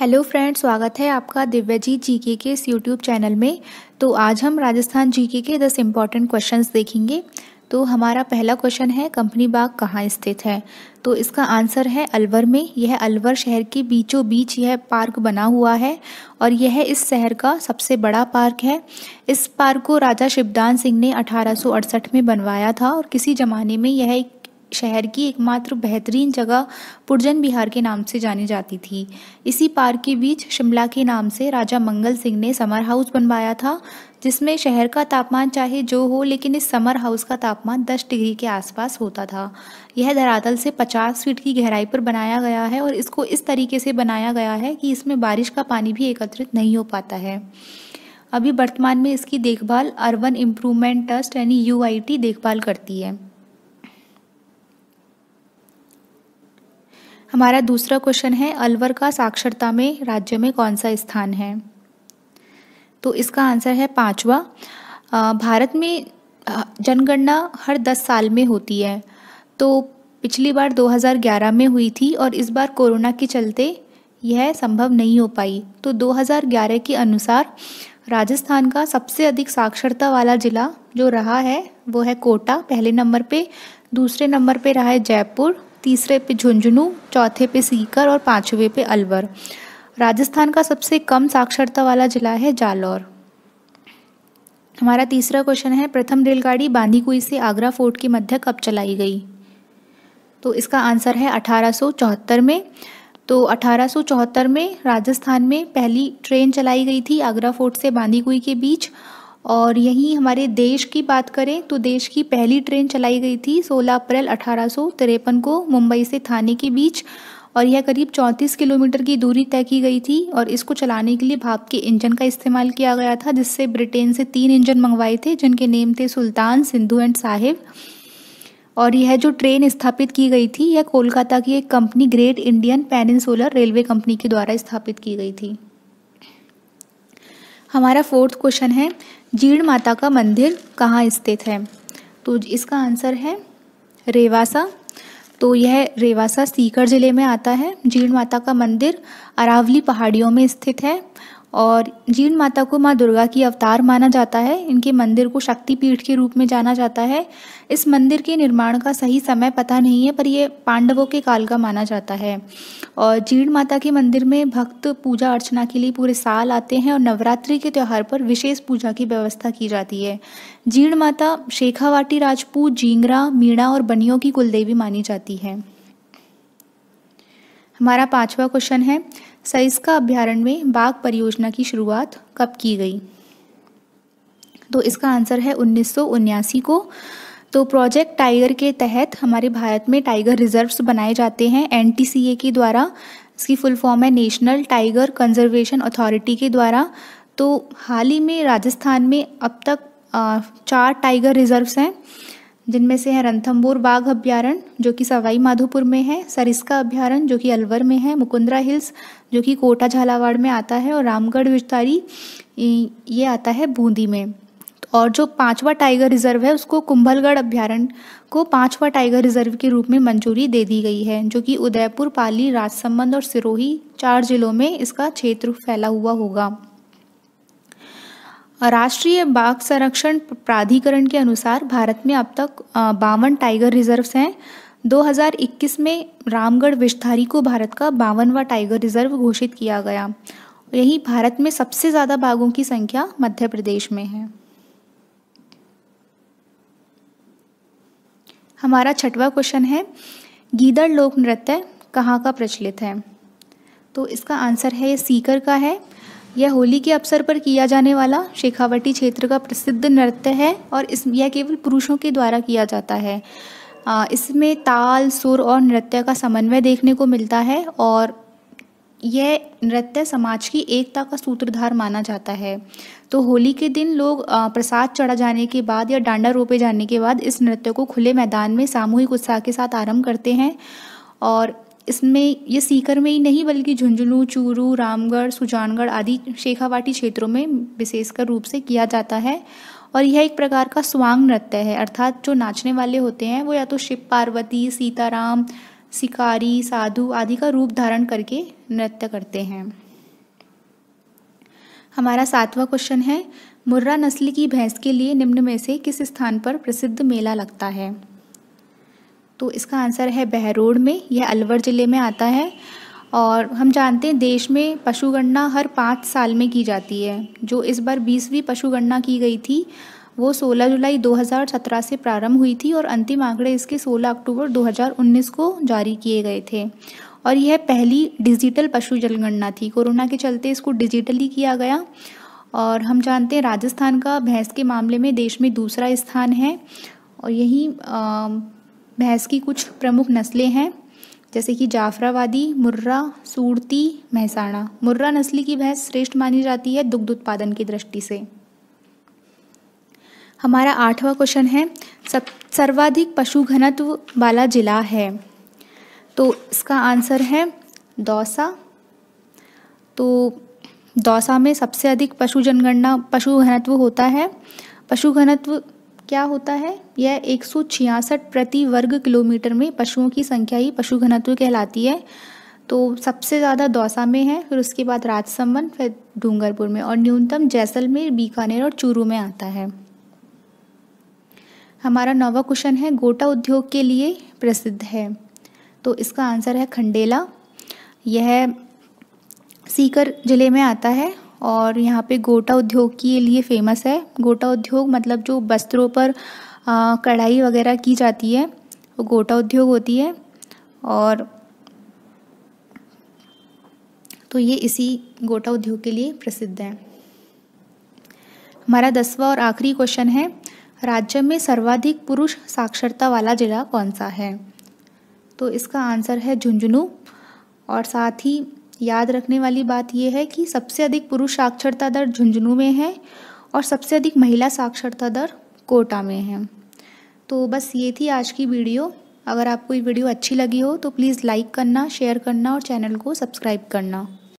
hello friends स्वागत है आपका दिव्यजीत जीके के इस यूट्यूब चैनल में तो आज हम राजस्थान जीके के दस इम्पॉर्टेंट क्वेश्चंस देखेंगे तो हमारा पहला क्वेश्चन है कंपनी बाग कहाँ स्थित है तो इसका आंसर है अलवर में यह अलवर शहर के बीचों बीच यह पार्क बना हुआ है और यह इस शहर का सबसे बड़ा पार्क है इस पार्क को राजा शिवदान सिंह ने अठारह में बनवाया था और किसी ज़माने में यह एक शहर की एकमात्र बेहतरीन जगह पुरजन बिहार के नाम से जानी जाती थी इसी पार्क के बीच शिमला के नाम से राजा मंगल सिंह ने समर हाउस बनवाया था जिसमें शहर का तापमान चाहे जो हो लेकिन इस समर हाउस का तापमान 10 डिग्री के आसपास होता था यह धरातल से 50 फीट की गहराई पर बनाया गया है और इसको इस तरीके से बनाया गया है कि इसमें बारिश का पानी भी एकत्रित नहीं हो पाता है अभी वर्तमान में इसकी देखभाल अर्बन इम्प्रूवमेंट ट्रस्ट यानी यू देखभाल करती है हमारा दूसरा क्वेश्चन है अलवर का साक्षरता में राज्य में कौन सा स्थान है तो इसका आंसर है पांचवा भारत में जनगणना हर दस साल में होती है तो पिछली बार 2011 में हुई थी और इस बार कोरोना के चलते यह संभव नहीं हो पाई तो 2011 के अनुसार राजस्थान का सबसे अधिक साक्षरता वाला ज़िला जो रहा है वो है कोटा पहले नंबर पे दूसरे नंबर पे रहा है जयपुर तीसरे पे झुंझुनू चौथे पे सीकर और पांचवे पे अलवर राजस्थान का सबसे कम साक्षरता वाला जिला है जालौर हमारा तीसरा क्वेश्चन है प्रथम रेलगाड़ी बांदीकुई से आगरा फोर्ट के मध्य कब चलाई गई तो इसका आंसर है अठारह में तो अठारह में राजस्थान में पहली ट्रेन चलाई गई थी आगरा फोर्ट से बांदीकुई के बीच और यहीं हमारे देश की बात करें तो देश की पहली ट्रेन चलाई गई थी 16 अप्रैल अठारह को मुंबई से थाने के बीच और यह करीब 34 किलोमीटर की दूरी तय की गई थी और इसको चलाने के लिए भाप के इंजन का इस्तेमाल किया गया था जिससे ब्रिटेन से तीन इंजन मंगवाए थे जिनके नेम थे सुल्तान सिंधु एंड साहिब और यह जो ट्रेन स्थापित की गई थी यह कोलकाता की एक company great Indian solar railway company के द्वारा स्थापित की गई थी हमारा फोर्थ क्वेश्चन है जीर्ण माता का मंदिर कहाँ स्थित है तो इसका आंसर है रेवासा तो यह रेवासा सीकर जिले में आता है जीर्ण माता का मंदिर अरावली पहाड़ियों में स्थित है और जीर्ण माता को माँ दुर्गा की अवतार माना जाता है इनके मंदिर को शक्तिपीठ के रूप में जाना जाता है इस मंदिर के निर्माण का सही समय पता नहीं है पर यह पांडवों के काल का माना जाता है और जीर्ण माता के मंदिर में भक्त पूजा अर्चना के लिए पूरे साल आते हैं और नवरात्रि के त्यौहार पर विशेष पूजा की व्यवस्था की जाती है जीर्ण माता शेखावाटी राजपूत जींगरा मीणा और बनियों की कुलदेवी मानी जाती है हमारा पांचवा क्वेश्चन है का अभ्यारण्य में बाघ परियोजना की शुरुआत कब की गई तो इसका आंसर है उन्नीस को तो प्रोजेक्ट टाइगर के तहत हमारे भारत में टाइगर रिजर्व्स बनाए जाते हैं एन के द्वारा इसकी फुल फॉर्म है नेशनल टाइगर कंजर्वेशन अथॉरिटी के द्वारा तो हाल ही में राजस्थान में अब तक चार टाइगर रिजर्व्स हैं जिनमें से है रणथम्बोर बाघ अभ्यारण्य जो कि सवाई माधोपुर में है सरिस्का अभ्यारण्य जो कि अलवर में है मुकुंद्रा हिल्स जो कि कोटा झालावाड़ में आता है और रामगढ़ विस्तारी ये आता है बूंदी में और जो पांचवा टाइगर रिजर्व है उसको कुंभलगढ़ अभ्यारण को पांचवा टाइगर रिजर्व के रूप में मंजूरी दे दी गई है जो कि उदयपुर पाली राजसमंद और सिरोही चार जिलों में इसका क्षेत्र फैला हुआ होगा राष्ट्रीय बाघ संरक्षण प्राधिकरण के अनुसार भारत में अब तक बावन टाइगर रिजर्व्स हैं 2021 में रामगढ़ विषधारी को भारत का बावनवा टाइगर रिजर्व घोषित किया गया यही भारत में सबसे ज़्यादा बाघों की संख्या मध्य प्रदेश में है हमारा छठवा क्वेश्चन है गीदड़ लोक नृत्य कहाँ का प्रचलित है तो इसका आंसर है ये सीकर का है यह होली के अवसर पर किया जाने वाला शेखावटी क्षेत्र का प्रसिद्ध नृत्य है और इस यह केवल पुरुषों के द्वारा किया जाता है इसमें ताल सुर और नृत्य का समन्वय देखने को मिलता है और यह नृत्य समाज की एकता का सूत्रधार माना जाता है तो होली के दिन लोग प्रसाद चढ़ा जाने के बाद या डांडा रोपे जाने के बाद इस नृत्य को खुले मैदान में सामूहिक उत्साह के साथ आरंभ करते हैं और इसमें ये सीकर में ही नहीं बल्कि झुंझुनू चूरू रामगढ़ सुजानगढ़ आदि शेखावाटी क्षेत्रों में विशेषकर रूप से किया जाता है और यह एक प्रकार का स्वांग नृत्य है अर्थात जो नाचने वाले होते हैं वो या तो शिव पार्वती सीताराम शिकारी साधु आदि का रूप धारण करके नृत्य करते हैं हमारा सातवां क्वेश्चन है मुर्रा नस्ल की भैंस के लिए निम्न में से किस स्थान पर प्रसिद्ध मेला लगता है तो इसका आंसर है बहरोड में यह अलवर ज़िले में आता है और हम जानते हैं देश में पशुगणना हर पाँच साल में की जाती है जो इस बार बीसवीं पशुगणना की गई थी वो 16 जुलाई 2017 से प्रारंभ हुई थी और अंतिम आंकड़े इसके 16 अक्टूबर 2019 को जारी किए गए थे और यह पहली डिजिटल पशु जनगणना थी कोरोना के चलते इसको डिजिटली किया गया और हम जानते हैं राजस्थान का भैंस के मामले में देश में दूसरा स्थान है और यही भैंस की कुछ प्रमुख नस्लें हैं जैसे कि जाफरावादी मुर्रा सूरती महसाणा मुर्रा नस्ल की भैंस श्रेष्ठ मानी जाती है दुग्ध उत्पादन की दृष्टि से हमारा आठवां क्वेश्चन है सब सर्वाधिक पशु घनत्व वाला जिला है तो इसका आंसर है दौसा तो दौसा में सबसे अधिक पशु जनगणना पशु घनत्व होता है पशु घनत्व क्या होता है यह एक प्रति वर्ग किलोमीटर में पशुओं की संख्या ही पशु घनत्व कहलाती है तो सबसे ज़्यादा दौसा में है फिर उसके बाद राजसमंद फिर डूंगरपुर में और न्यूनतम जैसलमेर बीकानेर और चूरू में आता है हमारा नौवा क्वेश्चन है गोटा उद्योग के लिए प्रसिद्ध है तो इसका आंसर है खंडेला यह सीकर जिले में आता है और यहाँ पे गोटा उद्योग के लिए फेमस है गोटा उद्योग मतलब जो वस्त्रों पर कढ़ाई वगैरह की जाती है वो गोटा उद्योग होती है और तो ये इसी गोटा उद्योग के लिए प्रसिद्ध है हमारा दसवा और आखिरी क्वेश्चन है राज्य में सर्वाधिक पुरुष साक्षरता वाला जिला कौन सा है तो इसका आंसर है झुंझुनू और साथ ही याद रखने वाली बात यह है कि सबसे अधिक पुरुष साक्षरता दर झुंझुनू में है और सबसे अधिक महिला साक्षरता दर कोटा में है तो बस ये थी आज की वीडियो अगर आपको ये वीडियो अच्छी लगी हो तो प्लीज़ लाइक करना शेयर करना और चैनल को सब्सक्राइब करना